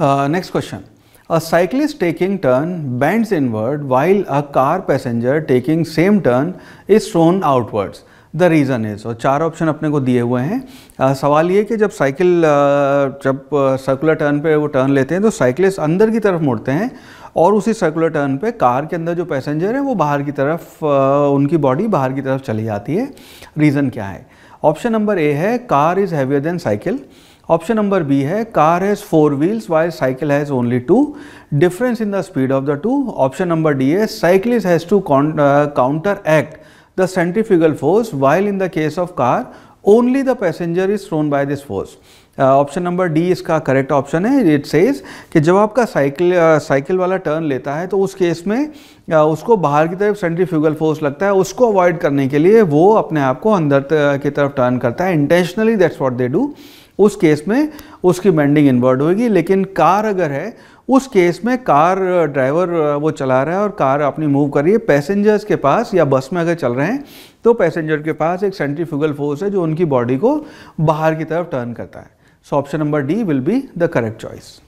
next question a A taking turn bend inward while a car passenger taking same turn is सोन outwards the reason is और चार option अपने को दिए हुए हैं आ, uh, सवाल ये कि जब साइकिल uh, जब सर्कुलर uh, टर्न पे वो टर्न लेते हैं तो साइकिलिस्ट अंदर की तरफ मुड़ते हैं और उसी सर्कुलर टर्न पे कार के अंदर जो पैसेंजर हैं वो बाहर की तरफ आ, उनकी बॉडी बाहर की तरफ चली जाती है रीज़न क्या है ऑप्शन नंबर ए है car is heavier than cycle option number B है car has four wheels while cycle has only two difference in the speed of the two option number D है cyclist has to counteract the centrifugal force while in the case of car only the passenger is thrown by this force option number D इसका correct option है it says कि जब आपका cycle cycle uh, वाला turn लेता है तो उस केस में uh, उसको बाहर की तरफ सेंट्री सेंट्रीफ्यूगल फोर्स लगता है उसको अवॉइड करने के लिए वो अपने आप को अंदर uh, की तरफ टर्न करता है intentionally that's what they do उस केस में उसकी बेंडिंग इन्वर्ड होगी लेकिन कार अगर है उस केस में कार ड्राइवर वो चला रहा है और कार अपनी मूव कर रही है पैसेंजर्स के पास या बस में अगर चल रहे हैं तो पैसेंजर के पास एक सेंट्रीफ्यूगल फोर्स है जो उनकी बॉडी को बाहर की तरफ टर्न करता है so option number D will be the correct choice